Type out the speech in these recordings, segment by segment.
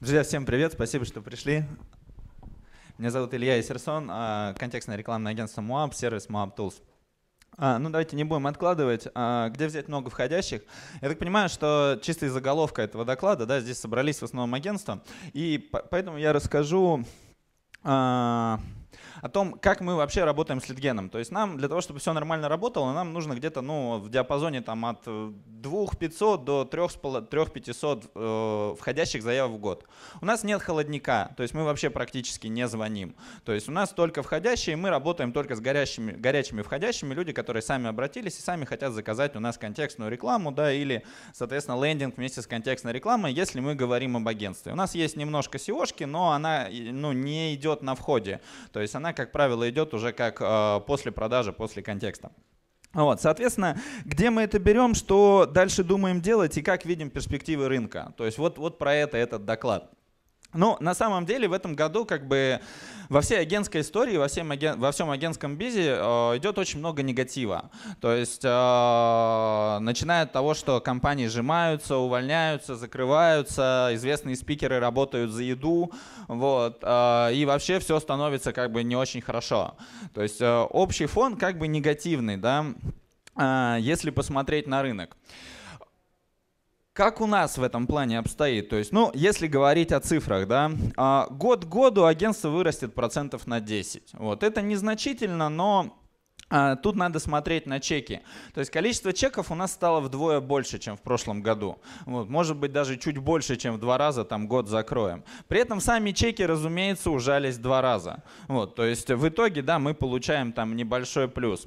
Друзья, всем привет, спасибо, что пришли. Меня зовут Илья Исерсон, а, контекстное рекламное агентство Moab, сервис Moab Tools. А, ну давайте не будем откладывать. А, где взять много входящих? Я так понимаю, что чисто из заголовка этого доклада, да, здесь собрались в основном агентство, и по поэтому я расскажу а, о том, как мы вообще работаем с литгеном. То есть нам для того, чтобы все нормально работало, нам нужно где-то ну, в диапазоне там, от 2500 э, до 3500 э, входящих заявок в год. У нас нет холодника, то есть мы вообще практически не звоним. То есть у нас только входящие, мы работаем только с горящими, горячими входящими, люди, которые сами обратились и сами хотят заказать у нас контекстную рекламу, да, или, соответственно, лендинг вместе с контекстной рекламой, если мы говорим об агентстве. У нас есть немножко seo но она ну, не идет на входе. То есть она она, как правило, идет уже как э, после продажи, после контекста. Вот, соответственно, где мы это берем, что дальше думаем делать и как видим перспективы рынка. То есть вот, вот про это этот доклад. Ну, на самом деле в этом году как бы во всей агентской истории, во всем, аген, во всем агентском бизе э, идет очень много негатива. То есть, э, начиная от того, что компании сжимаются, увольняются, закрываются, известные спикеры работают за еду, вот, э, и вообще все становится как бы не очень хорошо. То есть, э, общий фон как бы негативный, да, э, если посмотреть на рынок. Как у нас в этом плане обстоит? То есть, ну, если говорить о цифрах, да, а, год к году агентство вырастет процентов на 10. Вот, это незначительно, но а, Тут надо смотреть на чеки. То есть количество чеков у нас стало вдвое больше, чем в прошлом году. Вот, может быть, даже чуть больше, чем в два раза, там год закроем. При этом сами чеки, разумеется, ужались два раза. Вот, то есть в итоге, да, мы получаем там небольшой плюс.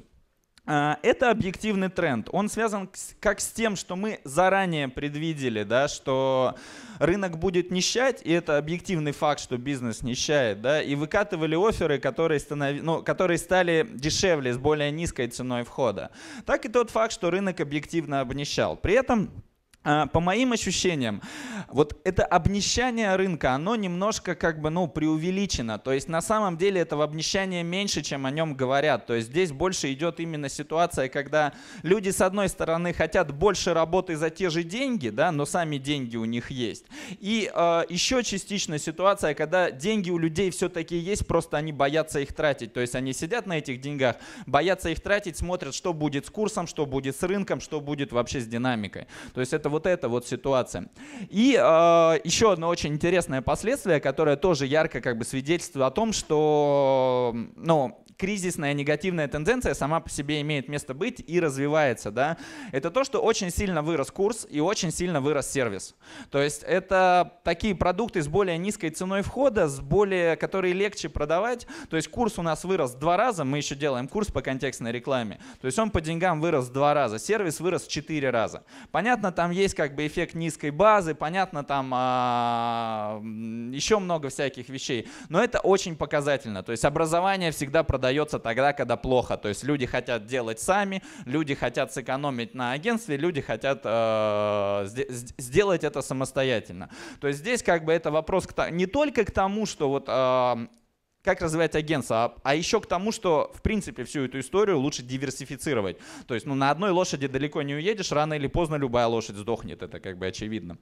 А, это объективный тренд. Он связан как с тем, что мы заранее предвидели, да, что рынок будет нищать, и это объективный факт, что бизнес нищает, да, и выкатывали оферы, которые, станов... ну, которые стали дешевле, с более низкой ценой входа. Так и тот факт, что рынок объективно обнищал. При этом а, по моим ощущениям, вот это обнищание рынка, оно немножко как бы, ну, преувеличено. То есть на самом деле этого обнищания меньше, чем о нем говорят. То есть здесь больше идет именно ситуация, когда люди, с одной стороны, хотят больше работы за те же деньги, да, но сами деньги у них есть. И э, еще частично ситуация, когда деньги у людей все-таки есть, просто они боятся их тратить. То есть они сидят на этих деньгах, боятся их тратить, смотрят, что будет с курсом, что будет с рынком, что будет вообще с динамикой. То есть это вот эта вот ситуация. И э, еще одно очень интересное последствие, которое тоже ярко как бы свидетельствует о том, что, ну, кризисная негативная тенденция сама по себе имеет место быть и развивается, да, это то, что очень сильно вырос курс и очень сильно вырос сервис. То есть это такие продукты с более низкой ценой входа, с более, которые легче продавать. То есть курс у нас вырос в два раза, мы еще делаем курс по контекстной рекламе. То есть он по деньгам вырос в два раза, сервис вырос в четыре раза. Понятно, там есть как бы эффект низкой базы, понятно, там а, еще много всяких вещей, но это очень показательно. То есть образование всегда продается продается тогда, когда плохо. То есть люди хотят делать сами, люди хотят сэкономить на агентстве, люди хотят э, сделать это самостоятельно. То есть здесь как бы это вопрос к, не только к тому, что вот э, как развивать агентство, а, а еще к тому, что в принципе всю эту историю лучше диверсифицировать. То есть ну, на одной лошади далеко не уедешь, рано или поздно любая лошадь сдохнет, это как бы очевидно.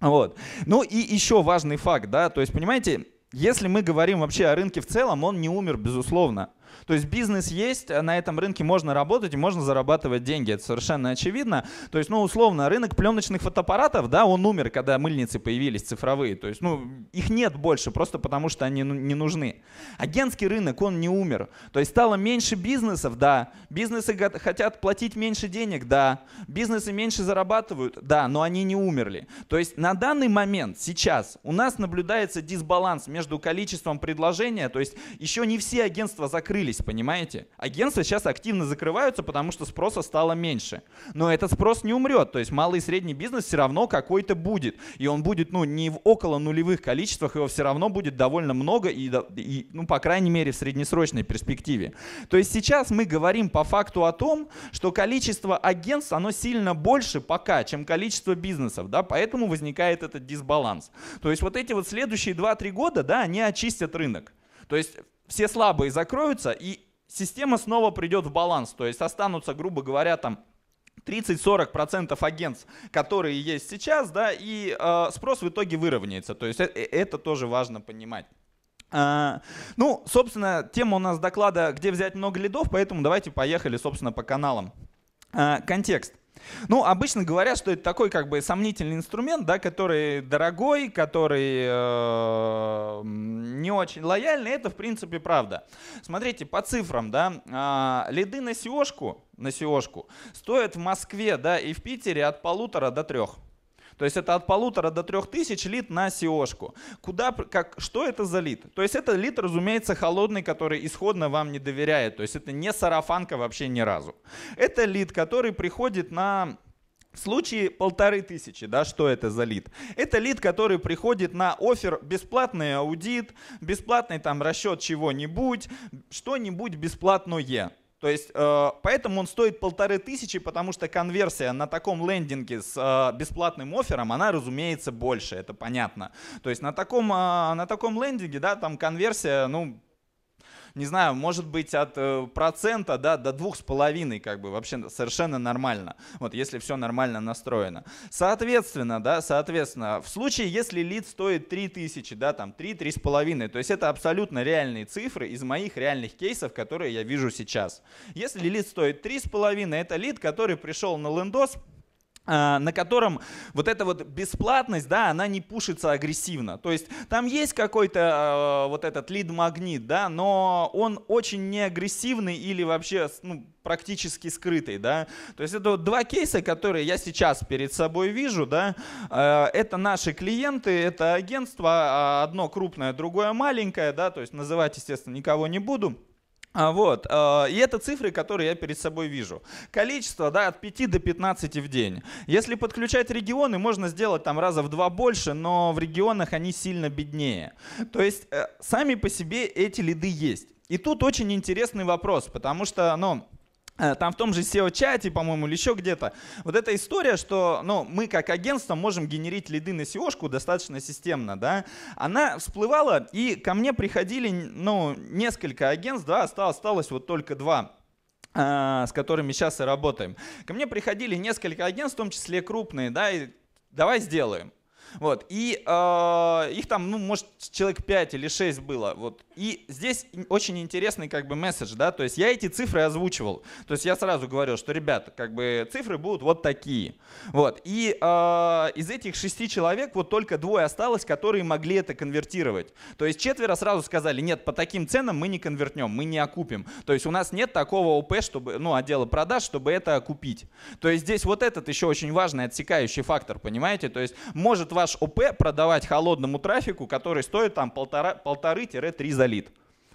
Вот. Ну и еще важный факт, да, то есть понимаете, если мы говорим вообще о рынке в целом, он не умер, безусловно. То есть бизнес есть, а на этом рынке можно работать и можно зарабатывать деньги, это совершенно очевидно. То есть, ну, условно, рынок пленочных фотоаппаратов, да, он умер, когда мыльницы появились цифровые. То есть, ну, их нет больше, просто потому что они не нужны. Агентский рынок, он не умер. То есть стало меньше бизнесов, да. Бизнесы хотят платить меньше денег, да. Бизнесы меньше зарабатывают, да, но они не умерли. То есть на данный момент, сейчас, у нас наблюдается дисбаланс между количеством предложения, то есть еще не все агентства закрыты, закрылись, понимаете? Агентства сейчас активно закрываются, потому что спроса стало меньше. Но этот спрос не умрет, то есть малый и средний бизнес все равно какой-то будет. И он будет, ну, не в около нулевых количествах, его все равно будет довольно много, и, и ну, по крайней мере, в среднесрочной перспективе. То есть сейчас мы говорим по факту о том, что количество агентств, оно сильно больше пока, чем количество бизнесов, да, поэтому возникает этот дисбаланс. То есть вот эти вот следующие 2-3 года, да, они очистят рынок. То есть все слабые закроются, и система снова придет в баланс. То есть останутся, грубо говоря, там 30-40% агентств, которые есть сейчас, да, и э, спрос в итоге выровняется. То есть э, э, это тоже важно понимать. А, ну, собственно, тема у нас доклада «Где взять много лидов», поэтому давайте поехали, собственно, по каналам. А, контекст. Ну, обычно говорят, что это такой как бы сомнительный инструмент, да, который дорогой, который э, не очень лояльный. Это, в принципе, правда. Смотрите, по цифрам, да, э, лиды на seo на seo стоят в Москве, да, и в Питере от полутора до трех. То есть это от полутора до трех тысяч лит на сеошку. Куда, как, что это за лит? То есть это лит, разумеется, холодный, который исходно вам не доверяет. То есть это не сарафанка вообще ни разу. Это лид, который приходит на в случае полторы тысячи, да, что это за лид? Это лид, который приходит на офер бесплатный аудит, бесплатный там расчет чего-нибудь, что-нибудь бесплатное. То есть, э, поэтому он стоит полторы тысячи, потому что конверсия на таком лендинге с э, бесплатным оффером, она, разумеется, больше, это понятно. То есть на таком, э, на таком лендинге, да, там конверсия, ну, не знаю, может быть от э, процента да, до двух с половиной, как бы вообще совершенно нормально, вот если все нормально настроено. Соответственно, да, соответственно, в случае, если лид стоит 3000, да, там 3 половиной, то есть это абсолютно реальные цифры из моих реальных кейсов, которые я вижу сейчас. Если лид стоит 3,5, это лид, который пришел на лендос, а, на котором вот эта вот бесплатность, да, она не пушится агрессивно. То есть там есть какой-то э, вот этот лид-магнит, да, но он очень не агрессивный или вообще, ну, практически скрытый, да. То есть это вот два кейса, которые я сейчас перед собой вижу, да. А, это наши клиенты, это агентство, одно крупное, другое маленькое, да, то есть называть, естественно, никого не буду. А, вот. А, и это цифры, которые я перед собой вижу. Количество да, от 5 до 15 в день. Если подключать регионы, можно сделать там раза в два больше, но в регионах они сильно беднее. То есть э, сами по себе эти лиды есть. И тут очень интересный вопрос, потому что, ну, Э, там в том же SEO-чате, по-моему, или еще где-то. Вот эта история, что ну, мы как агентство можем генерить лиды на seo достаточно системно, да, она всплывала, и ко мне приходили, ну, несколько агентств, да, осталось, осталось вот только два э, с которыми сейчас и работаем. Ко мне приходили несколько агентств, в том числе крупные, да, и давай сделаем. Вот. И э, их там, ну, может, человек 5 или 6 было. Вот. И здесь очень интересный как бы месседж, да, то есть я эти цифры озвучивал. То есть я сразу говорил, что, ребята, как бы цифры будут вот такие. Вот. И э, из этих 6 человек вот только двое осталось, которые могли это конвертировать. То есть четверо сразу сказали, нет, по таким ценам мы не конвертнем, мы не окупим. То есть у нас нет такого ОП, чтобы, ну, отдела продаж, чтобы это купить. То есть здесь вот этот еще очень важный отсекающий фактор, понимаете? То есть может ваш ОП продавать холодному трафику, который стоит там полторы-три за лид.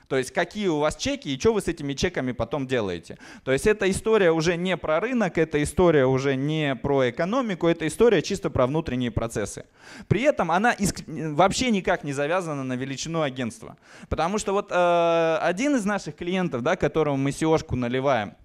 То есть какие у вас чеки и что вы с этими чеками потом делаете. То есть эта история уже не про рынок, эта история уже не про экономику, эта история чисто про внутренние процессы. При этом она иск... вообще никак не завязана на величину агентства. Потому что вот э, один из наших клиентов, да, которому мы seo наливаем,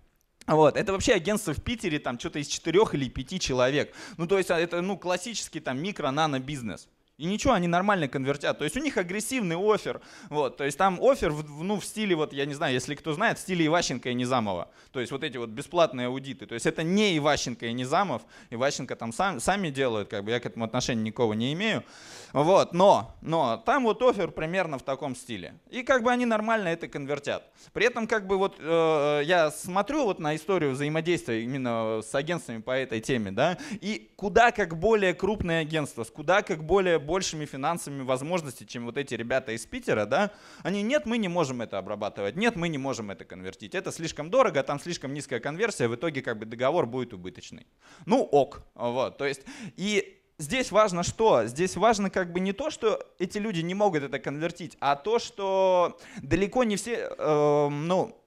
вот, это вообще агентство в Питере, там что-то из четырех или пяти человек. Ну, то есть а, это, ну, классический там микро-нано-бизнес. И ничего, они нормально конвертят. То есть у них агрессивный офер. Вот, то есть там офер в, ну, в стиле, вот я не знаю, если кто знает, в стиле Иващенко и Низамова. То есть вот эти вот бесплатные аудиты. То есть это не Иващенко и Низамов. Иващенко там сам, сами делают, как бы я к этому отношения никого не имею. Вот, но, но там вот офер примерно в таком стиле. И как бы они нормально это конвертят. При этом как бы вот э, э я смотрю вот на историю взаимодействия именно с агентствами по этой теме, да, и куда как более крупные агентства, куда как более большими финансовыми возможностями, чем вот эти ребята из Питера, да, они, нет, мы не можем это обрабатывать, нет, мы не можем это конвертить, это слишком дорого, там слишком низкая конверсия, в итоге как бы договор будет убыточный. Ну, ок, вот, то есть, и здесь важно что? Здесь важно как бы не то, что эти люди не могут это конвертить, а то, что далеко не все, э, ну,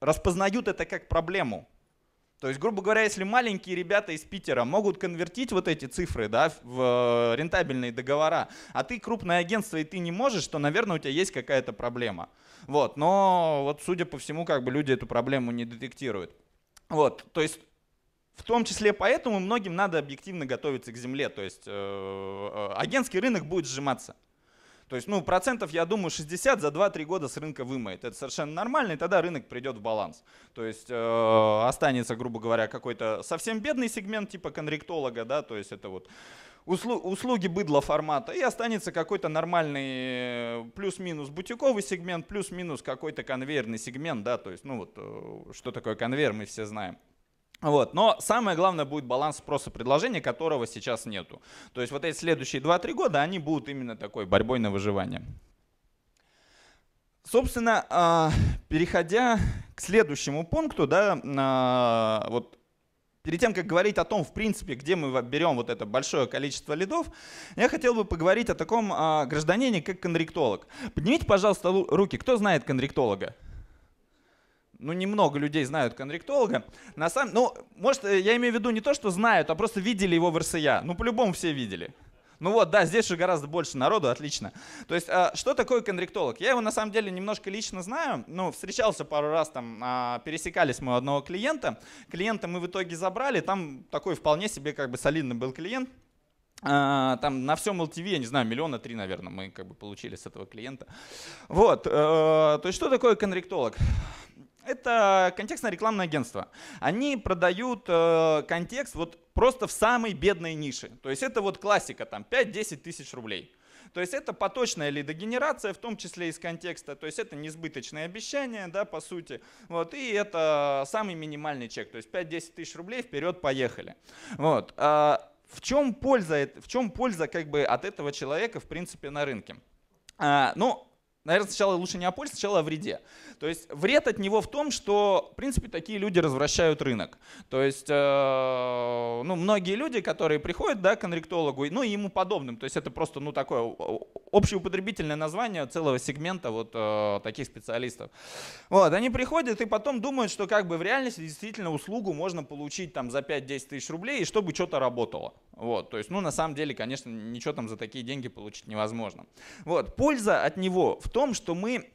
распознают это как проблему. То есть, грубо говоря, если маленькие ребята из Питера могут конвертить вот эти цифры да, в э, рентабельные договора, а ты крупное агентство и ты не можешь, то, наверное, у тебя есть какая-то проблема. Вот. Но вот, судя по всему, как бы люди эту проблему не детектируют. Вот. То есть в том числе поэтому многим надо объективно готовиться к земле, то есть э, э агентский рынок будет сжиматься. То есть, ну, процентов, я думаю, 60 за 2-3 года с рынка вымоет. Это совершенно нормально, и тогда рынок придет в баланс. То есть э, останется, грубо говоря, какой-то совсем бедный сегмент типа конректолога, да, то есть это вот услуги быдла формата, и останется какой-то нормальный э, плюс-минус бутиковый сегмент, плюс-минус какой-то конвейерный сегмент, да, то есть, ну вот, э, что такое конвейер, мы все знаем. Вот. Но самое главное будет баланс спроса предложения, которого сейчас нету. То есть вот эти следующие 2-3 года, они будут именно такой борьбой на выживание. Собственно, а, переходя к следующему пункту, да, а, вот перед тем, как говорить о том, в принципе, где мы берем вот это большое количество лидов, я хотел бы поговорить о таком а, гражданине, как конректолог. Поднимите, пожалуйста, руки. Кто знает конректолога? ну, немного людей знают конректолога. На самом, ну, может, э, я имею в виду не то, что знают, а просто видели его в РСЯ. Ну, по-любому все видели. Ну вот, да, здесь же гораздо больше народу, отлично. То есть, а, что такое конректолог? Я его на самом деле немножко лично знаю. Ну, встречался пару раз там, а, пересекались мы у одного клиента. Клиента мы в итоге забрали. Там такой вполне себе как бы солидный был клиент. А, там на всем LTV, я не знаю, миллиона три, наверное, мы как бы получили с этого клиента. Вот, э, то есть что такое конректолог? Это контекстное рекламное агентство. Они продают э, контекст вот просто в самой бедной нише. То есть это вот классика, там 5-10 тысяч рублей. То есть это поточная лидогенерация, в том числе из контекста. То есть это несбыточные обещание, да, по сути. Вот, и это самый минимальный чек. То есть 5-10 тысяч рублей, вперед, поехали. Вот. А в чем польза, в чем польза как бы от этого человека, в принципе, на рынке? А, ну, наверное, сначала лучше не о пользе, сначала о вреде. То есть вред от него в том, что, в принципе, такие люди развращают рынок. То есть, э, ну, многие люди, которые приходят, да, к конректологу, ну, и ему подобным, то есть это просто, ну, такое общеупотребительное название целого сегмента вот э, таких специалистов. Вот, они приходят и потом думают, что как бы в реальности действительно услугу можно получить там за 5-10 тысяч рублей, и чтобы что-то работало. Вот, то есть, ну, на самом деле, конечно, ничего там за такие деньги получить невозможно. Вот, польза от него в том, что мы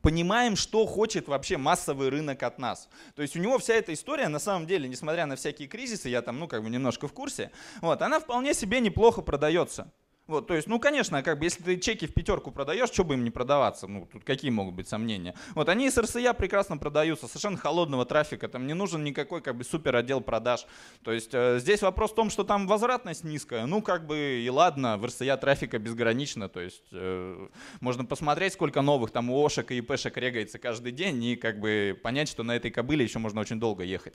понимаем, что хочет вообще массовый рынок от нас. То есть у него вся эта история, на самом деле, несмотря на всякие кризисы, я там, ну, как бы немножко в курсе, вот, она вполне себе неплохо продается. Вот, то есть, ну, конечно, как бы, если ты чеки в пятерку продаешь, что бы им не продаваться? Ну, тут какие могут быть сомнения? Вот они с РСЯ прекрасно продаются, совершенно холодного трафика, там не нужен никакой, как бы, супер отдел продаж. То есть, э, здесь вопрос в том, что там возвратность низкая, ну, как бы, и ладно, в РСЯ трафика безгранично, то есть, э, можно посмотреть, сколько новых там ОШек и ИПшек регается каждый день, и, как бы, понять, что на этой кобыле еще можно очень долго ехать.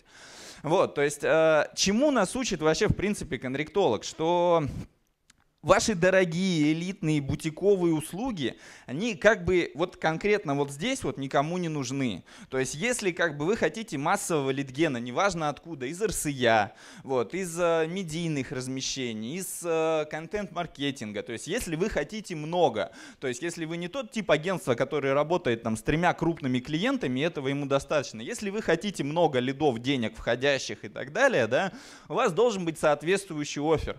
Вот, то есть, э, чему нас учит вообще, в принципе, конректолог? Что ваши дорогие элитные бутиковые услуги, они как бы вот конкретно вот здесь вот никому не нужны. То есть если как бы вы хотите массового литгена, неважно откуда, из РСЯ, вот, из э, медийных размещений, из э, контент-маркетинга, то есть если вы хотите много, то есть если вы не тот тип агентства, который работает там с тремя крупными клиентами, этого ему достаточно. Если вы хотите много лидов, денег входящих и так далее, да, у вас должен быть соответствующий офер.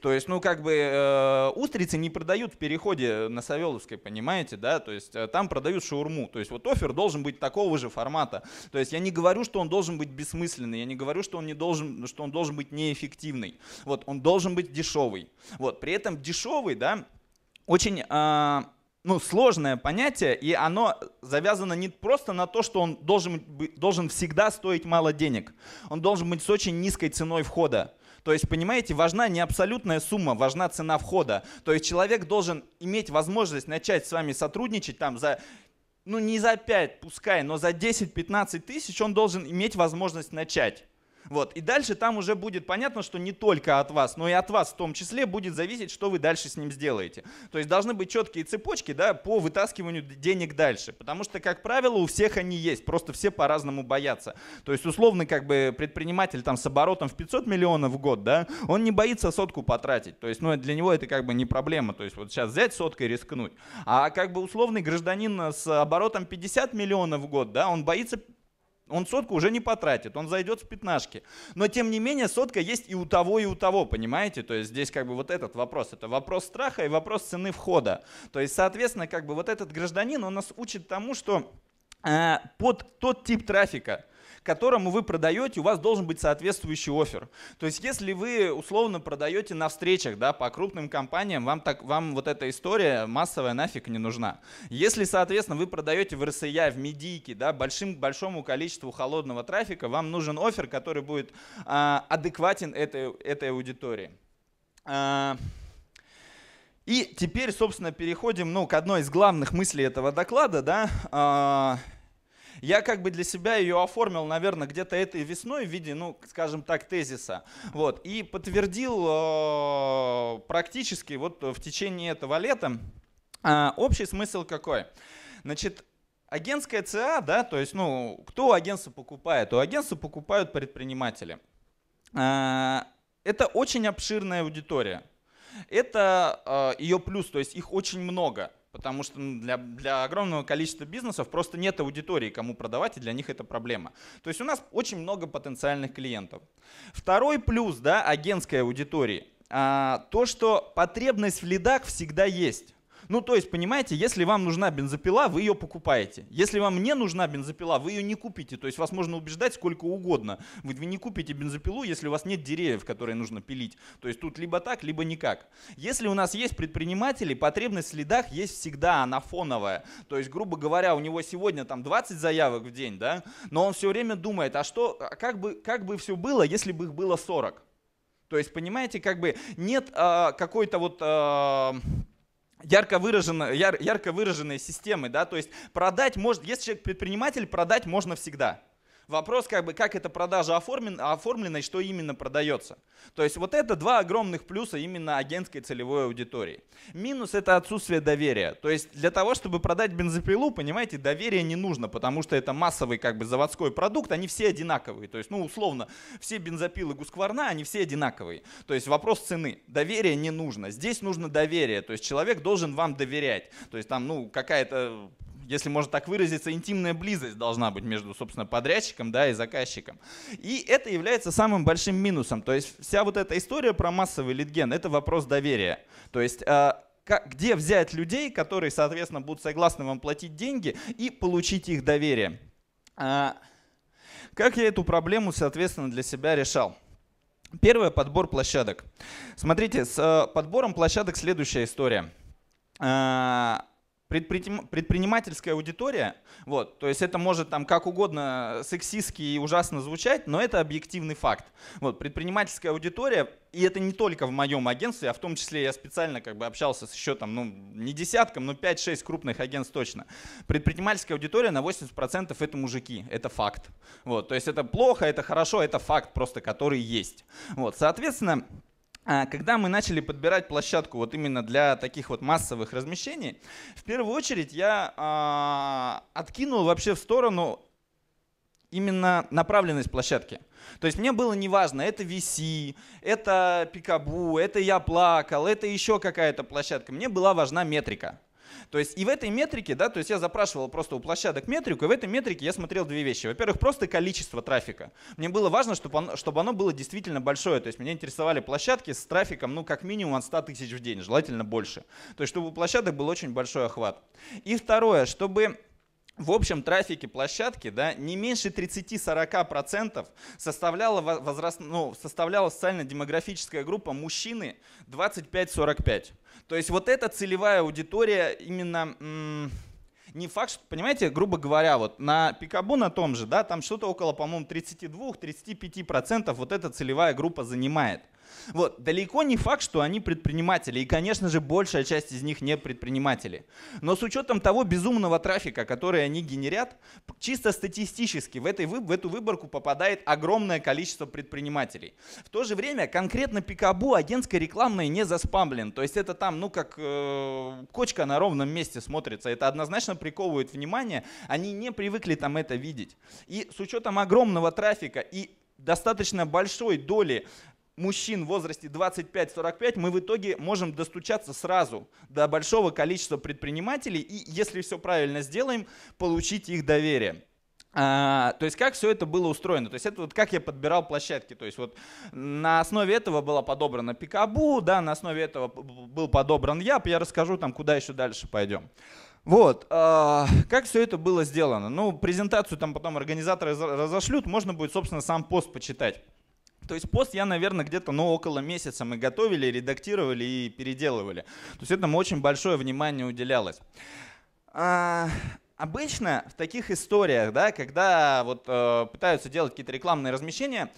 То есть, ну, как бы э, устрицы не продают в переходе на Савеловской, понимаете, да? То есть э, там продают шаурму. То есть вот офер должен быть такого же формата. То есть я не говорю, что он должен быть бессмысленный, я не говорю, что он не должен, что он должен быть неэффективный. Вот, он должен быть дешевый. Вот, при этом дешевый, да, очень... Э, ну, сложное понятие, и оно завязано не просто на то, что он должен, должен всегда стоить мало денег. Он должен быть с очень низкой ценой входа. То есть, понимаете, важна не абсолютная сумма, важна цена входа. То есть человек должен иметь возможность начать с вами сотрудничать там за ну не за 5, пускай, но за 10-15 тысяч он должен иметь возможность начать. Вот. И дальше там уже будет понятно, что не только от вас, но и от вас в том числе будет зависеть, что вы дальше с ним сделаете. То есть должны быть четкие цепочки да, по вытаскиванию денег дальше. Потому что, как правило, у всех они есть. Просто все по-разному боятся. То есть, условно, как бы предприниматель там с оборотом в 500 миллионов в год, да, он не боится сотку потратить. То есть, ну, для него это как бы не проблема. То есть, вот сейчас взять соткой и рискнуть. А как бы условный гражданин с оборотом 50 миллионов в год, да, он боится он сотку уже не потратит, он зайдет в пятнашки. Но тем не менее сотка есть и у того, и у того, понимаете? То есть здесь как бы вот этот вопрос, это вопрос страха и вопрос цены входа. То есть, соответственно, как бы вот этот гражданин, он нас учит тому, что э, под тот тип трафика, которому вы продаете, у вас должен быть соответствующий офер. То есть если вы условно продаете на встречах, да, по крупным компаниям, вам, так, вам вот эта история массовая нафиг не нужна. Если, соответственно, вы продаете в РСЯ, в медийке, да, большим, большому количеству холодного трафика, вам нужен офер, который будет а, адекватен этой, этой аудитории. А, и теперь, собственно, переходим ну, к одной из главных мыслей этого доклада. Да? А, я как бы для себя ее оформил, наверное, где-то этой весной в виде, ну, скажем так, тезиса. Вот. И подтвердил э, практически вот в течение этого лета э, общий смысл какой. Значит, агентская ЦА, да, то есть, ну, кто у агентства покупает? У агентства покупают предприниматели. Э, это очень обширная аудитория. Это э, ее плюс, то есть их очень много. Потому что для, для огромного количества бизнесов просто нет аудитории, кому продавать, и для них это проблема. То есть у нас очень много потенциальных клиентов. Второй плюс да, агентской аудитории. А, то, что потребность в лидах всегда есть. Ну, то есть, понимаете, если вам нужна бензопила, вы ее покупаете. Если вам не нужна бензопила, вы ее не купите. То есть, вас можно убеждать сколько угодно. Вы, вы не купите бензопилу, если у вас нет деревьев, которые нужно пилить. То есть, тут либо так, либо никак. Если у нас есть предприниматели, потребность в следах есть всегда, она фоновая. То есть, грубо говоря, у него сегодня там 20 заявок в день, да, но он все время думает, а что, а как бы, как бы все было, если бы их было 40? То есть, понимаете, как бы нет э, какой-то вот... Э, ярко, выраженно, яр, ярко выраженной системой, да, то есть продать может, если человек предприниматель, продать можно всегда. Вопрос, как бы, как эта продажа оформлен, оформлена и что именно продается. То есть вот это два огромных плюса именно агентской целевой аудитории. Минус это отсутствие доверия. То есть для того, чтобы продать бензопилу, понимаете, доверия не нужно, потому что это массовый как бы заводской продукт, они все одинаковые. То есть, ну, условно, все бензопилы Гускварна, они все одинаковые. То есть вопрос цены. Доверия не нужно. Здесь нужно доверие. То есть человек должен вам доверять. То есть там, ну, какая-то если можно так выразиться, интимная близость должна быть между, собственно, подрядчиком да, и заказчиком. И это является самым большим минусом. То есть вся вот эта история про массовый литген — это вопрос доверия. То есть а, где взять людей, которые, соответственно, будут согласны вам платить деньги и получить их доверие. А, как я эту проблему, соответственно, для себя решал? Первое – подбор площадок. Смотрите, с а, подбором площадок следующая история предпринимательская аудитория, вот, то есть это может там как угодно сексистски и ужасно звучать, но это объективный факт. Вот, предпринимательская аудитория, и это не только в моем агентстве, а в том числе я специально как бы общался с еще там, ну, не десятком, но 5-6 крупных агентств точно. Предпринимательская аудитория на 80% это мужики, это факт. Вот, то есть это плохо, это хорошо, это факт просто, который есть. Вот, соответственно, а, когда мы начали подбирать площадку вот именно для таких вот массовых размещений, в первую очередь я а, откинул вообще в сторону именно направленность площадки. То есть мне было неважно, это VC, это Пикабу, это Я плакал, это еще какая-то площадка. Мне была важна метрика. То есть и в этой метрике, да, то есть я запрашивал просто у площадок метрику, и в этой метрике я смотрел две вещи. Во-первых, просто количество трафика. Мне было важно, чтобы оно, чтобы оно было действительно большое. То есть меня интересовали площадки с трафиком, ну, как минимум от 100 тысяч в день, желательно больше. То есть чтобы у площадок был очень большой охват. И второе, чтобы в общем трафике площадки да, не меньше 30-40% составляла, возраст, ну, составляла социально-демографическая группа мужчины 25-45. То есть вот эта целевая аудитория именно... М- не факт, что, понимаете, грубо говоря, вот на Пикабу на том же, да, там что-то около, по-моему, 32-35% вот эта целевая группа занимает. Вот, далеко не факт, что они предприниматели, и, конечно же, большая часть из них не предприниматели. Но с учетом того безумного трафика, который они генерят, чисто статистически в, этой, в эту выборку попадает огромное количество предпринимателей. В то же время конкретно Пикабу агентской рекламной не заспамлен, то есть это там, ну, как э, кочка на ровном месте смотрится, это однозначно приковывает внимание, они не привыкли там это видеть. И с учетом огромного трафика и достаточно большой доли мужчин в возрасте 25-45 мы в итоге можем достучаться сразу до большого количества предпринимателей и, если все правильно сделаем, получить их доверие. А, то есть как все это было устроено, то есть это вот как я подбирал площадки, то есть вот на основе этого была подобрана Пикабу, да, на основе этого был подобран Яп, я расскажу там, куда еще дальше пойдем. Вот, э, как все это было сделано? Ну, презентацию там потом организаторы разошлют, можно будет, собственно, сам пост почитать. То есть пост я, наверное, где-то, ну, около месяца мы готовили, редактировали и переделывали. То есть этому очень большое внимание уделялось. А, обычно в таких историях, да, когда вот э, пытаются делать какие-то рекламные размещения,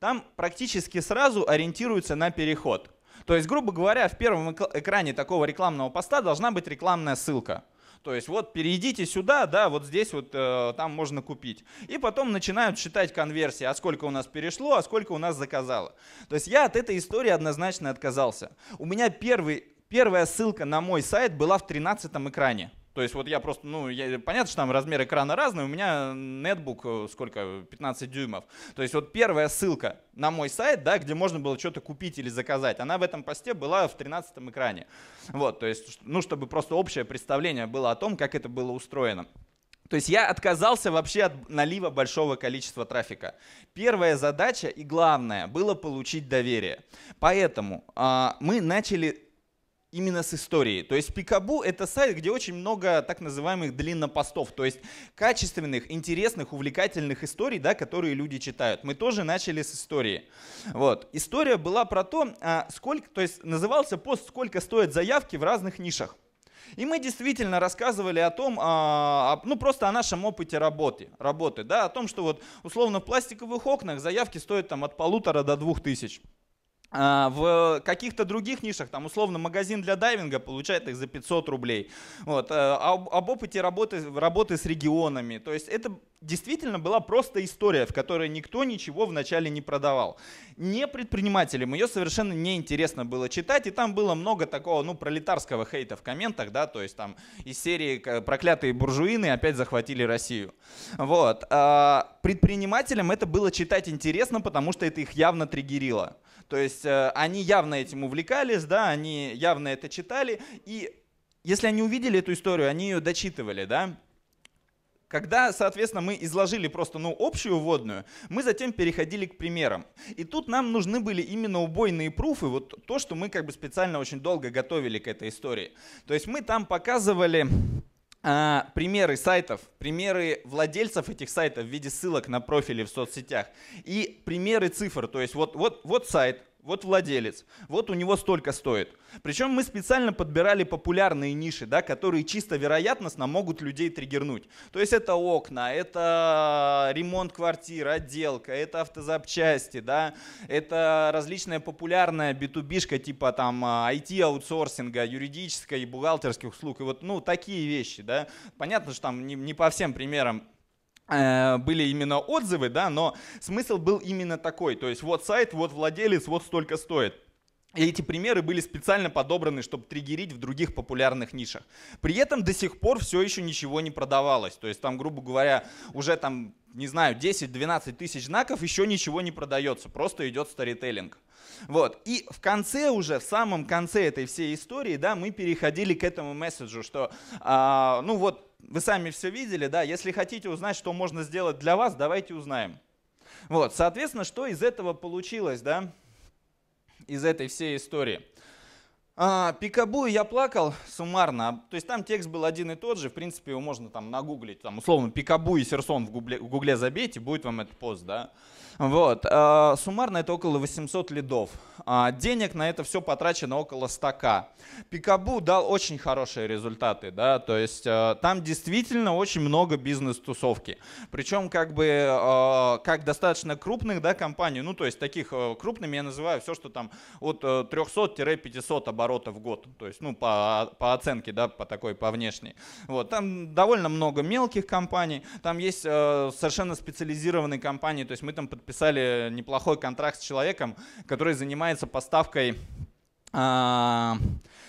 там практически сразу ориентируются на переход. То есть, грубо говоря, в первом экране такого рекламного поста должна быть рекламная ссылка. То есть вот перейдите сюда, да, вот здесь вот э, там можно купить. И потом начинают считать конверсии, а сколько у нас перешло, а сколько у нас заказало. То есть я от этой истории однозначно отказался. У меня первый, первая ссылка на мой сайт была в 13 экране. То есть вот я просто, ну, я, понятно, что там размер экрана разный, у меня нетбук э, сколько, 15 дюймов. То есть вот первая ссылка на мой сайт, да, где можно было что-то купить или заказать, она в этом посте была в 13 экране. Вот, то есть, ну, чтобы просто общее представление было о том, как это было устроено. То есть я отказался вообще от налива большого количества трафика. Первая задача и главное было получить доверие. Поэтому э, мы начали именно с историей. То есть Пикабу — это сайт, где очень много так называемых длиннопостов, то есть качественных, интересных, увлекательных историй, да, которые люди читают. Мы тоже начали с истории. Вот. История была про то, а, сколько, то есть назывался пост «Сколько стоят заявки в разных нишах». И мы действительно рассказывали о том, а, ну просто о нашем опыте работы, работы, да, о том, что вот условно в пластиковых окнах заявки стоят там от полутора до двух тысяч. А, в каких-то других нишах, там условно магазин для дайвинга получает их за 500 рублей. Вот. А, об, об опыте работы, работы с регионами. То есть это действительно была просто история, в которой никто ничего вначале не продавал. Не предпринимателям ее совершенно не интересно было читать, и там было много такого, ну, пролетарского хейта в комментах, да, то есть там из серии «Проклятые буржуины опять захватили Россию». Вот. А, предпринимателям это было читать интересно, потому что это их явно триггерило. То есть э, они явно этим увлекались, да, они явно это читали. И если они увидели эту историю, они ее дочитывали, да, когда, соответственно, мы изложили просто ну, общую вводную, мы затем переходили к примерам. И тут нам нужны были именно убойные пруфы, вот то, что мы как бы специально очень долго готовили к этой истории. То есть мы там показывали а, примеры сайтов, примеры владельцев этих сайтов в виде ссылок на профили в соцсетях и примеры цифр. То есть вот, вот, вот сайт, вот владелец, вот у него столько стоит. Причем мы специально подбирали популярные ниши, да, которые чисто вероятностно могут людей триггернуть. То есть это окна, это ремонт квартир, отделка, это автозапчасти, да, это различная популярная битубишка типа там IT-аутсорсинга, а, юридической, бухгалтерских услуг, и вот ну такие вещи, да. Понятно, что там не, не по всем примерам Э, были именно отзывы, да, но смысл был именно такой, то есть вот сайт, вот владелец, вот столько стоит. И эти примеры были специально подобраны, чтобы триггерить в других популярных нишах. При этом до сих пор все еще ничего не продавалось. То есть там, грубо говоря, уже там, не знаю, 10-12 тысяч знаков еще ничего не продается. Просто идет старитейлинг. Вот. И в конце уже, в самом конце этой всей истории, да, мы переходили к этому месседжу, что, а, ну вот, вы сами все видели, да, если хотите узнать, что можно сделать для вас, давайте узнаем. Вот, соответственно, что из этого получилось, да, из этой всей истории? А, Пикабу я плакал суммарно, а, то есть там текст был один и тот же, в принципе, его можно там нагуглить, там условно Пикабу и Серсон в гугле, в гугле забейте, будет вам этот пост, да. Вот. Э, суммарно это около 800 лидов. А, денег на это все потрачено около 100к. Пикабу дал очень хорошие результаты, да, то есть э, там действительно очень много бизнес-тусовки. Причем как бы э, как достаточно крупных, да, компаний, ну то есть таких крупными я называю все, что там от 300-500 оборотов в год, то есть, ну, по, по оценке, да, по такой, по внешней. Вот, там довольно много мелких компаний, там есть совершенно специализированные компании, то есть мы там подписали неплохой контракт с человеком, который занимается поставкой а,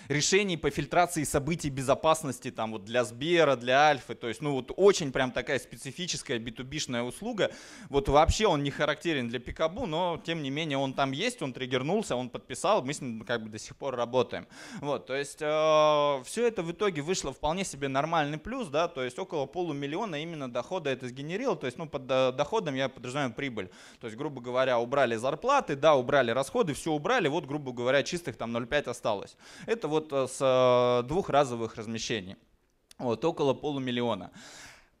решений по фильтрации событий безопасности там вот для Сбера, для Альфы. То есть, ну вот очень прям такая специфическая битубишная услуга. Вот вообще он не характерен для Пикабу, но тем не менее он там есть, он триггернулся, он подписал, мы с ним как бы до сих пор работаем. Вот, то есть э, все это в итоге вышло вполне себе нормальный плюс, да, то есть около полумиллиона именно дохода это сгенерило, то есть, ну, под э, доходом я подразумеваю прибыль. То есть, грубо говоря, убрали зарплаты, да, убрали расходы, все убрали, вот, грубо говоря, чистых там 0,5 осталось. Это вот вот э, с э, двух разовых размещений. Вот, около полумиллиона.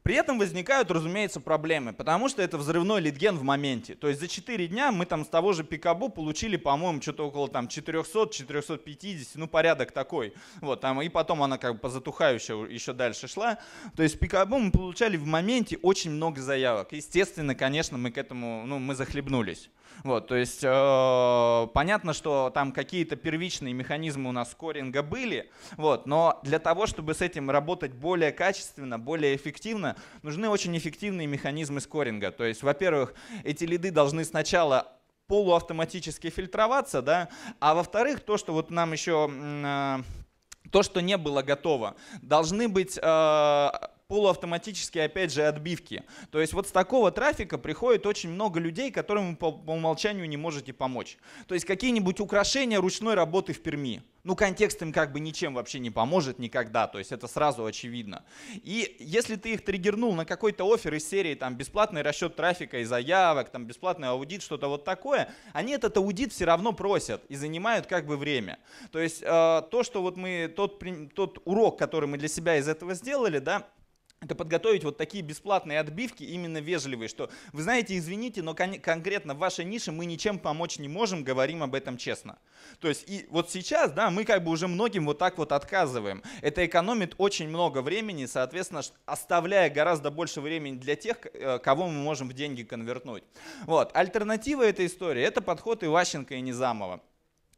При этом возникают, разумеется, проблемы, потому что это взрывной литген в моменте. То есть за 4 дня мы там с того же Пикабу получили, по-моему, что-то около там 400-450, ну порядок такой. Вот, там, и потом она как бы по затухающей еще дальше шла. То есть Пикабу мы получали в моменте очень много заявок. Естественно, конечно, мы к этому, ну, мы захлебнулись. Вот, то есть э, понятно, что там какие-то первичные механизмы у нас скоринга были, вот, но для того, чтобы с этим работать более качественно, более эффективно, нужны очень эффективные механизмы скоринга. То есть, во-первых, эти лиды должны сначала полуавтоматически фильтроваться, да, а во-вторых, то, что вот нам еще... Э, то, что не было готово, должны быть э, полуавтоматические, опять же, отбивки. То есть вот с такого трафика приходит очень много людей, которым вы по, по умолчанию не можете помочь. То есть какие-нибудь украшения ручной работы в Перми. Ну, контекст им как бы ничем вообще не поможет никогда, то есть это сразу очевидно. И если ты их триггернул на какой-то офер из серии там бесплатный расчет трафика и заявок, там бесплатный аудит, что-то вот такое, они этот аудит все равно просят и занимают как бы время. То есть э, то, что вот мы, тот, тот урок, который мы для себя из этого сделали, да, это подготовить вот такие бесплатные отбивки, именно вежливые, что вы знаете, извините, но кон- конкретно в вашей нише мы ничем помочь не можем, говорим об этом честно. То есть и вот сейчас, да, мы как бы уже многим вот так вот отказываем. Это экономит очень много времени, соответственно, оставляя гораздо больше времени для тех, э, кого мы можем в деньги конвертнуть. Вот. Альтернатива этой истории – это подход Иващенко и Низамова.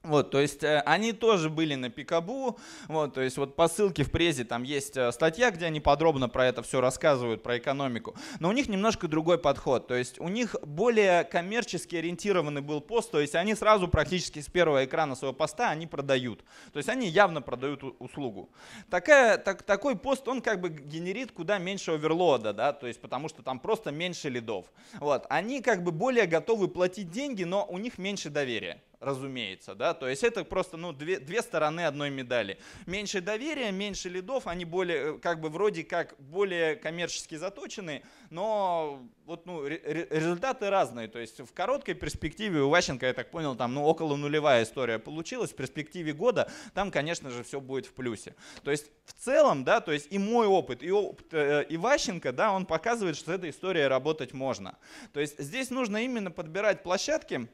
Вот, то есть э, они тоже были на Пикабу, вот, то есть вот по ссылке в презе там есть э, статья, где они подробно про это все рассказывают, про экономику, но у них немножко другой подход, то есть у них более коммерчески ориентированный был пост, то есть они сразу практически с первого экрана своего поста они продают, то есть они явно продают услугу. Такая, так, такой пост, он как бы генерит куда меньше оверлода, да, то есть потому что там просто меньше лидов, вот, они как бы более готовы платить деньги, но у них меньше доверия разумеется, да, то есть это просто, ну, две, две стороны одной медали. Меньше доверия, меньше лидов, они более, э, как бы, вроде как, более коммерчески заточены, но вот, ну, результаты разные, то есть в короткой перспективе у Ващенко, я так понял, там, ну, около нулевая история получилась, в перспективе года там, конечно же, все будет в плюсе. То есть в целом, да, то есть и мой опыт, и опыт э, э, Иващенко, да, он показывает, что с этой историей работать можно. То есть здесь нужно именно подбирать площадки,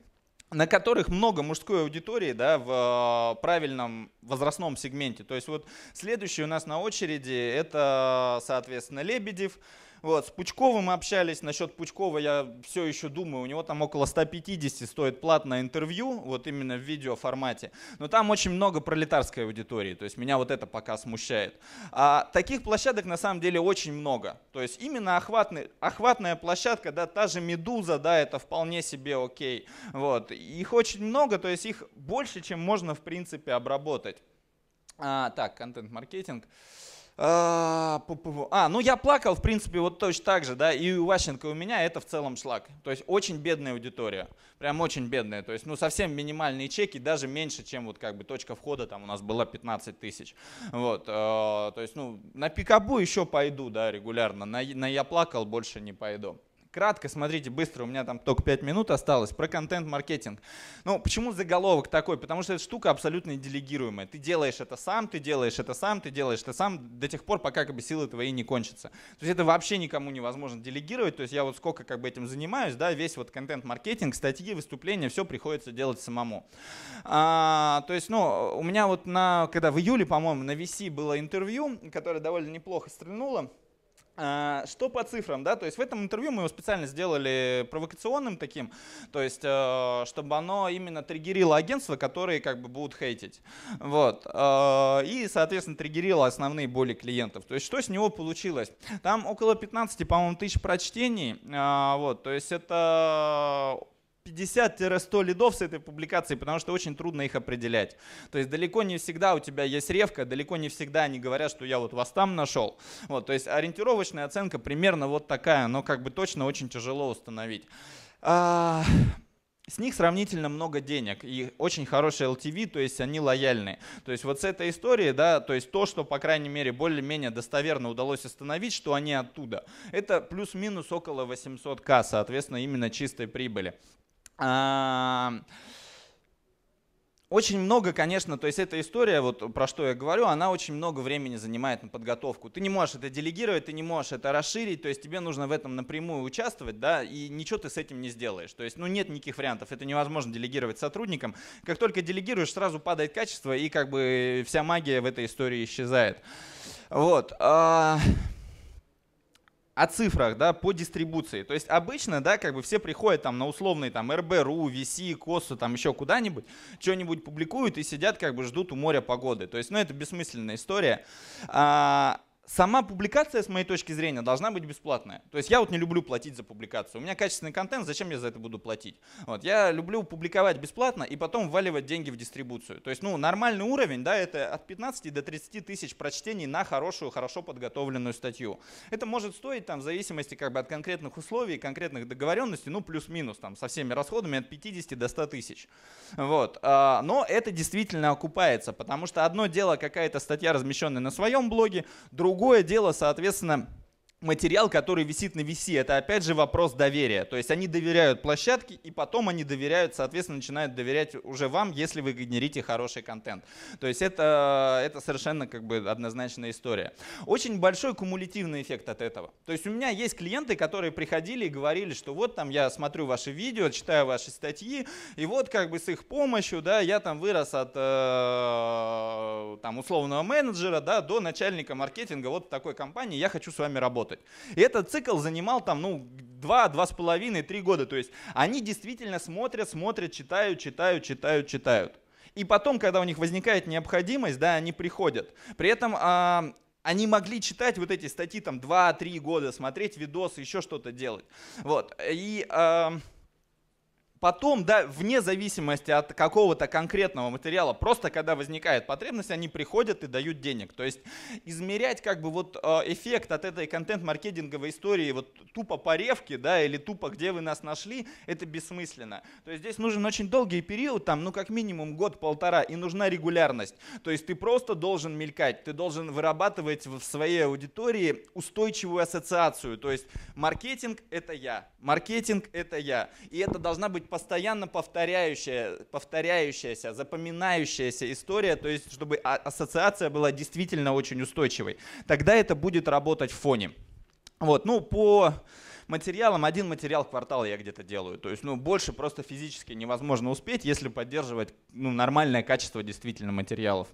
на которых много мужской аудитории да, в э, правильном возрастном сегменте. То есть вот следующий у нас на очереди это, соответственно, Лебедев, вот, с Пучковым мы общались, насчет Пучкова я все еще думаю, у него там около 150 стоит платное интервью, вот именно в видеоформате, но там очень много пролетарской аудитории, то есть меня вот это пока смущает. А таких площадок на самом деле очень много, то есть именно охватный, охватная площадка, да, та же «Медуза», да, это вполне себе окей, вот, их очень много, то есть их больше, чем можно в принципе обработать. А, так, контент-маркетинг. Uh, а, а, ну я плакал, в принципе, вот точно так же, да, и у Ващенко, и у меня это в целом шлак. То есть очень бедная аудитория, прям очень бедная. То есть, ну, совсем минимальные чеки, даже меньше, чем вот как бы точка входа, там у нас была 15 тысяч. Вот, э, то есть, ну, на пикабу еще пойду, да, регулярно, на, на я плакал больше не пойду кратко, смотрите, быстро, у меня там только 5 минут осталось, про контент-маркетинг. Ну, почему заголовок такой? Потому что эта штука абсолютно неделегируемая. Ты делаешь это сам, ты делаешь это сам, ты делаешь это сам до тех пор, пока как бы силы твои не кончатся. То есть это вообще никому невозможно делегировать. То есть я вот сколько как бы этим занимаюсь, да, весь вот контент-маркетинг, статьи, выступления, все приходится делать самому. А, то есть, ну, у меня вот на, когда в июле, по-моему, на VC было интервью, которое довольно неплохо стрельнуло, а, что по цифрам, да, то есть в этом интервью мы его специально сделали провокационным таким, то есть э, чтобы оно именно триггерило агентства, которые как бы будут хейтить, вот, э, и, соответственно, триггерило основные боли клиентов, то есть что с него получилось? Там около 15, по-моему, тысяч прочтений, э, вот, то есть это 50-100 лидов с этой публикации, потому что очень трудно их определять. То есть далеко не всегда у тебя есть ревка, далеко не всегда они говорят, что я вот вас там нашел. Вот, то есть ориентировочная оценка примерно вот такая, но как бы точно очень тяжело установить. А, с них сравнительно много денег и очень хорошие LTV, то есть они лояльны. То есть вот с этой истории, да, то есть то, что, по крайней мере, более-менее достоверно удалось остановить, что они оттуда, это плюс-минус около 800к, соответственно, именно чистой прибыли. Очень много, конечно, то есть эта история, вот про что я говорю, она очень много времени занимает на подготовку. Ты не можешь это делегировать, ты не можешь это расширить, то есть тебе нужно в этом напрямую участвовать, да, и ничего ты с этим не сделаешь. То есть, ну, нет никаких вариантов, это невозможно делегировать сотрудникам. Как только делегируешь, сразу падает качество, и как бы вся магия в этой истории исчезает. Вот. А, о цифрах, да, по дистрибуции. То есть обычно, да, как бы все приходят там на условный там РБ.ру, VC, КОСУ, там еще куда-нибудь, что-нибудь публикуют и сидят как бы ждут у моря погоды. То есть, ну, это бессмысленная история. А, сама публикация, с моей точки зрения, должна быть бесплатная. То есть я вот не люблю платить за публикацию. У меня качественный контент, зачем я за это буду платить? Вот, я люблю публиковать бесплатно и потом вваливать деньги в дистрибуцию. То есть, ну, нормальный уровень, да, это от 15 до 30 тысяч прочтений на хорошую, хорошо подготовленную статью. Это может стоить там в зависимости как бы от конкретных условий, конкретных договоренностей, ну, плюс-минус там со всеми расходами от 50 до 100 тысяч. Вот, а, но это действительно окупается, потому что одно дело какая-то статья, размещенная на своем блоге, другое Другое дело, соответственно, материал, который висит на виси. Это опять же вопрос доверия. То есть они доверяют площадке, и потом они доверяют, соответственно, начинают доверять уже вам, если вы генерите хороший контент. То есть это, это совершенно как бы однозначная история. Очень большой кумулятивный эффект от этого. То есть у меня есть клиенты, которые приходили и говорили, что вот там я смотрю ваши видео, читаю ваши статьи, и вот как бы с их помощью, да, я там вырос от э, там условного менеджера, да, до начальника маркетинга вот в такой компании, я хочу с вами работать работать. И этот цикл занимал там, ну, два-два с половиной-три года. То есть они действительно смотрят, смотрят, читают, читают, читают, читают. И потом, когда у них возникает необходимость, да, они приходят. При этом а, они могли читать вот эти статьи там 2-3 года, смотреть видосы, еще что-то делать. Вот. И... А, потом, да, вне зависимости от какого-то конкретного материала, просто когда возникает потребность, они приходят и дают денег. То есть измерять как бы вот э, эффект от этой контент-маркетинговой истории вот тупо по ревке, да, или тупо где вы нас нашли, это бессмысленно. То есть здесь нужен очень долгий период, там, ну как минимум год-полтора, и нужна регулярность. То есть ты просто должен мелькать, ты должен вырабатывать в своей аудитории устойчивую ассоциацию. То есть маркетинг — это я, маркетинг — это я. И это должна быть постоянно повторяющая, повторяющаяся, запоминающаяся история, то есть чтобы а, ассоциация была действительно очень устойчивой. Тогда это будет работать в фоне. Вот, ну, по материалам один материал в квартал я где-то делаю. То есть, ну, больше просто физически невозможно успеть, если поддерживать ну, нормальное качество действительно материалов.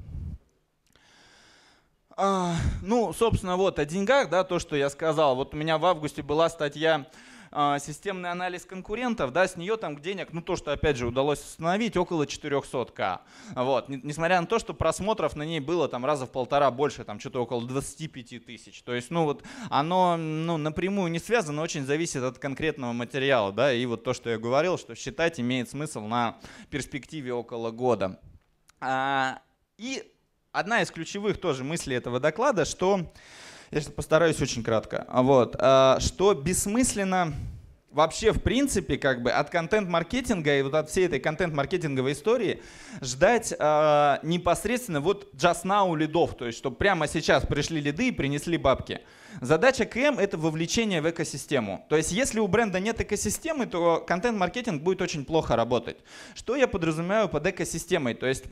А, ну, собственно, вот о деньгах, да, то, что я сказал. Вот у меня в августе была статья а, системный анализ конкурентов, да, с нее там денег, ну то, что опять же удалось установить, около 400к. Вот, несмотря на то, что просмотров на ней было там раза в полтора больше, там что-то около 25 тысяч. То есть, ну вот, оно ну, напрямую не связано, очень зависит от конкретного материала, да, и вот то, что я говорил, что считать имеет смысл на перспективе около года. А, и одна из ключевых тоже мыслей этого доклада, что я сейчас постараюсь очень кратко. Вот. Э, что бессмысленно вообще, в принципе, как бы от контент-маркетинга и вот от всей этой контент-маркетинговой истории ждать э, непосредственно вот just now лидов, то есть чтобы прямо сейчас пришли лиды и принесли бабки. Задача КМ — это вовлечение в экосистему. То есть если у бренда нет экосистемы, то контент-маркетинг будет очень плохо работать. Что я подразумеваю под экосистемой? То есть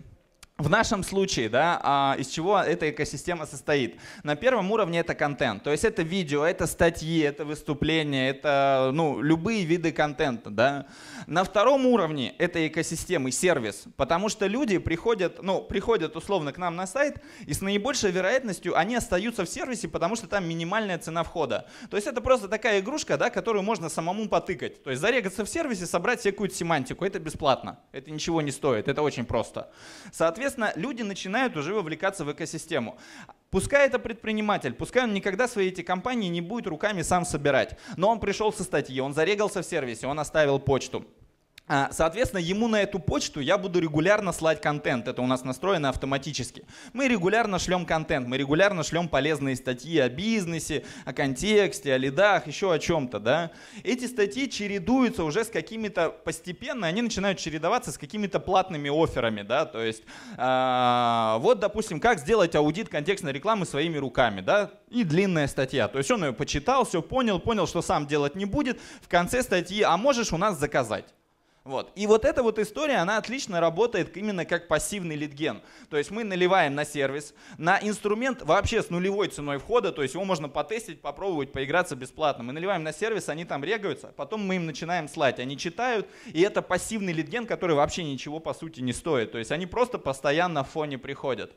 в нашем случае, да, а, из чего эта экосистема состоит? На первом уровне это контент, то есть это видео, это статьи, это выступления, это ну, любые виды контента, да. На втором уровне этой экосистемы сервис, потому что люди приходят, ну, приходят условно к нам на сайт, и с наибольшей вероятностью они остаются в сервисе, потому что там минимальная цена входа. То есть это просто такая игрушка, да, которую можно самому потыкать. То есть зарегаться в сервисе, собрать всякую семантику, это бесплатно, это ничего не стоит, это очень просто. Соответственно, соответственно, люди начинают уже вовлекаться в экосистему. Пускай это предприниматель, пускай он никогда свои эти компании не будет руками сам собирать, но он пришел со статьи, он зарегался в сервисе, он оставил почту. А, соответственно, ему на эту почту я буду регулярно слать контент. Это у нас настроено автоматически. Мы регулярно шлем контент, мы регулярно шлем полезные статьи о бизнесе, о контексте, о лидах, еще о чем-то, да. Эти статьи чередуются уже с какими-то постепенно, они начинают чередоваться с какими-то платными офферами, да. То есть, э, вот, допустим, как сделать аудит контекстной рекламы своими руками, да. И длинная статья. То есть он ее почитал, все понял, понял, что сам делать не будет. В конце статьи, а можешь у нас заказать? Вот. И вот эта вот история, она отлично работает именно как пассивный литген. То есть мы наливаем на сервис, на инструмент вообще с нулевой ценой входа, то есть его можно потестить, попробовать, поиграться бесплатно. Мы наливаем на сервис, они там регаются, потом мы им начинаем слать. Они читают, и это пассивный литген, который вообще ничего по сути не стоит. То есть они просто постоянно в фоне приходят.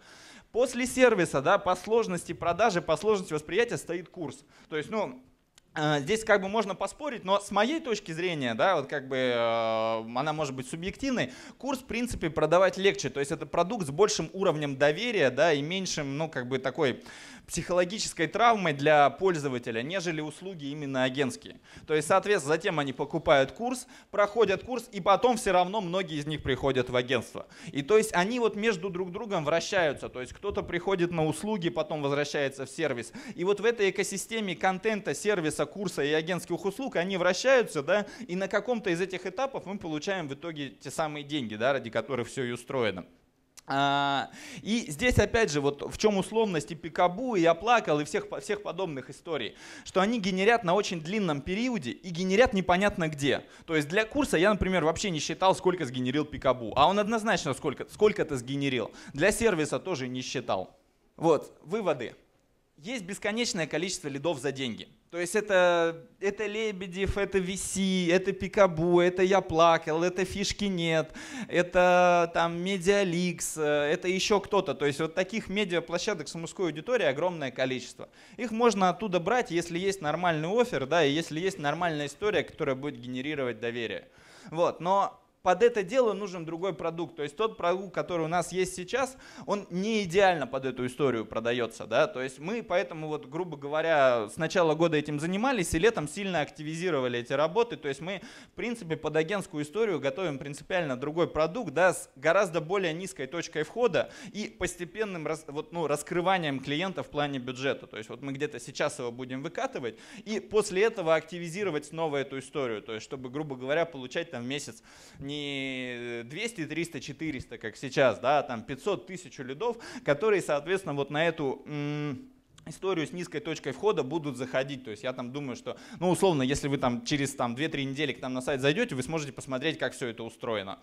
После сервиса, да, по сложности продажи, по сложности восприятия стоит курс. То есть, ну, Э, здесь как бы можно поспорить, но с моей точки зрения, да, вот как бы э, она может быть субъективной, курс в принципе продавать легче, то есть это продукт с большим уровнем доверия, да, и меньшим, ну как бы такой психологической травмой для пользователя, нежели услуги именно агентские. То есть, соответственно, затем они покупают курс, проходят курс, и потом все равно многие из них приходят в агентство. И то есть они вот между друг другом вращаются. То есть кто-то приходит на услуги, потом возвращается в сервис. И вот в этой экосистеме контента, сервиса, курса и агентских услуг они вращаются, да, и на каком-то из этих этапов мы получаем в итоге те самые деньги, да, ради которых все и устроено. А, и здесь опять же, вот в чем условность и Пикабу, и Я плакал, и всех, всех подобных историй, что они генерят на очень длинном периоде и генерят непонятно где. То есть для курса я, например, вообще не считал, сколько сгенерил Пикабу, а он однозначно сколько, сколько-то сгенерил. Для сервиса тоже не считал. Вот, выводы. Есть бесконечное количество лидов за деньги – то есть это, это Лебедев, это Виси, это Пикабу, это Я плакал, это Фишки нет, это там Медиаликс, э, это еще кто-то. То есть вот таких медиаплощадок с мужской аудиторией огромное количество. Их можно оттуда брать, если есть нормальный офер, да, и если есть нормальная история, которая будет генерировать доверие. Вот, но под это дело нужен другой продукт. То есть тот продукт, который у нас есть сейчас, он не идеально под эту историю продается. Да? То есть мы поэтому, вот, грубо говоря, с начала года этим занимались и летом сильно активизировали эти работы. То есть мы, в принципе, под агентскую историю готовим принципиально другой продукт да, с гораздо более низкой точкой входа и постепенным раз, вот, ну, раскрыванием клиента в плане бюджета. То есть вот мы где-то сейчас его будем выкатывать и после этого активизировать снова эту историю. То есть чтобы, грубо говоря, получать там в месяц не 200, 300, 400, как сейчас, да, а там 500 тысяч лидов, которые, соответственно, вот на эту... М- историю с низкой точкой входа будут заходить. То есть я там думаю, что, ну, условно, если вы там через там, 2-3 недели к нам на сайт зайдете, вы сможете посмотреть, как все это устроено.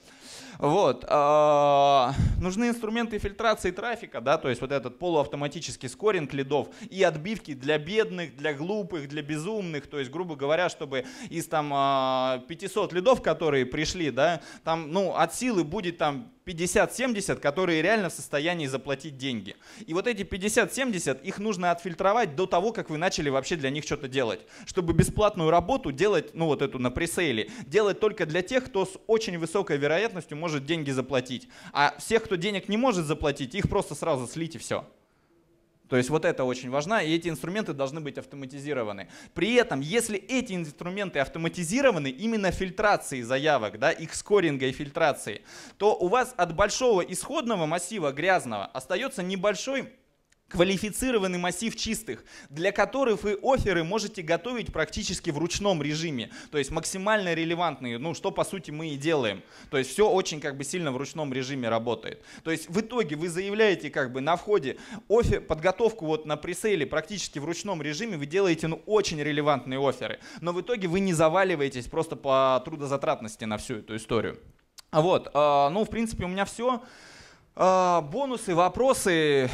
Вот. А, нужны инструменты фильтрации трафика, да, то есть вот этот полуавтоматический скоринг лидов и отбивки для бедных, для глупых, для безумных. То есть, грубо говоря, чтобы из там 500 а, лидов, которые пришли, да, там, ну, от силы будет там 50-70, которые реально в состоянии заплатить деньги. И вот эти 50-70, их нужно отфильтровать до того, как вы начали вообще для них что-то делать. Чтобы бесплатную работу делать, ну вот эту на пресейле, делать только для тех, кто с очень высокой вероятностью может деньги заплатить. А всех, кто денег не может заплатить, их просто сразу слить и все. То есть вот это очень важно, и эти инструменты должны быть автоматизированы. При этом, если эти инструменты автоматизированы, именно фильтрации заявок, да, их скоринга и фильтрации, то у вас от большого исходного массива грязного остается небольшой квалифицированный массив чистых, для которых вы оферы можете готовить практически в ручном режиме, то есть максимально релевантные, ну что по сути мы и делаем. То есть все очень как бы сильно в ручном режиме работает. То есть в итоге вы заявляете как бы на входе офер, подготовку вот на пресейле практически в ручном режиме, вы делаете ну очень релевантные оферы, но в итоге вы не заваливаетесь просто по трудозатратности на всю эту историю. Вот, а, ну в принципе у меня все. А, бонусы, вопросы.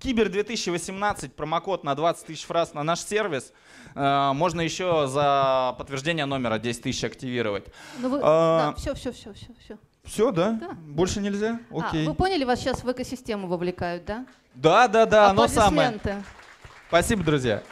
Кибер 2018, промокод на 20 тысяч фраз на наш сервис. Э, можно еще за подтверждение номера 10 тысяч активировать. Ну вы, а, да, все, все, все, все, все. Все, да? да? Больше нельзя? А, Окей. А, вы поняли, вас сейчас в экосистему вовлекают, да? Да, да, да, оно самое. Спасибо, друзья.